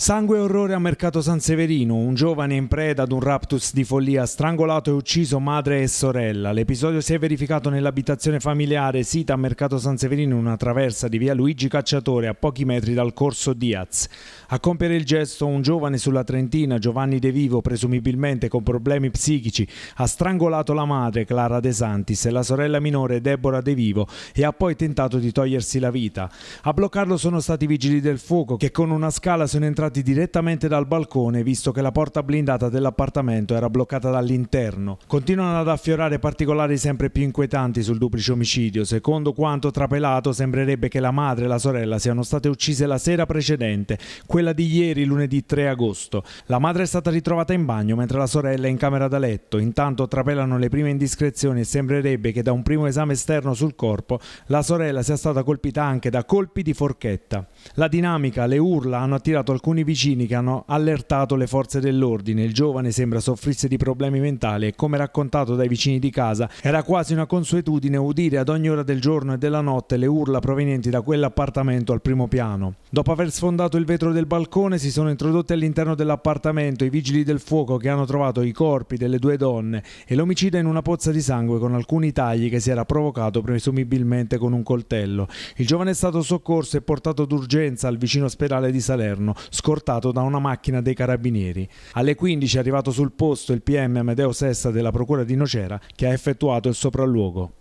Sangue e orrore a Mercato San Severino, un giovane in preda ad un raptus di follia strangolato e ucciso madre e sorella. L'episodio si è verificato nell'abitazione familiare sita a Mercato San Severino in una traversa di via Luigi Cacciatore a pochi metri dal corso Diaz. A compiere il gesto un giovane sulla Trentina, Giovanni De Vivo, presumibilmente con problemi psichici, ha strangolato la madre Clara De Santis e la sorella minore Deborah De Vivo e ha poi tentato di togliersi la vita. A bloccarlo sono stati i vigili del fuoco che con una scala sono entrati entrati direttamente dal balcone visto che la porta blindata dell'appartamento era bloccata dall'interno. Continuano ad affiorare particolari sempre più inquietanti sul duplice omicidio. Secondo quanto trapelato sembrerebbe che la madre e la sorella siano state uccise la sera precedente, quella di ieri lunedì 3 agosto. La madre è stata ritrovata in bagno mentre la sorella è in camera da letto. Intanto trapelano le prime indiscrezioni e sembrerebbe che da un primo esame esterno sul corpo la sorella sia stata colpita anche da colpi di forchetta. La dinamica, le urla hanno attirato alcuni comuni vicini che hanno allertato le forze dell'ordine. Il giovane sembra soffrisse di problemi mentali e come raccontato dai vicini di casa era quasi una consuetudine udire ad ogni ora del giorno e della notte le urla provenienti da quell'appartamento al primo piano. Dopo aver sfondato il vetro del balcone si sono introdotti all'interno dell'appartamento i vigili del fuoco che hanno trovato i corpi delle due donne e l'omicida in una pozza di sangue con alcuni tagli che si era provocato presumibilmente con un coltello. Il giovane è stato soccorso e portato d'urgenza al vicino ospedale di Salerno, scortato da una macchina dei carabinieri. Alle 15 è arrivato sul posto il PM Amedeo Sesta della Procura di Nocera che ha effettuato il sopralluogo.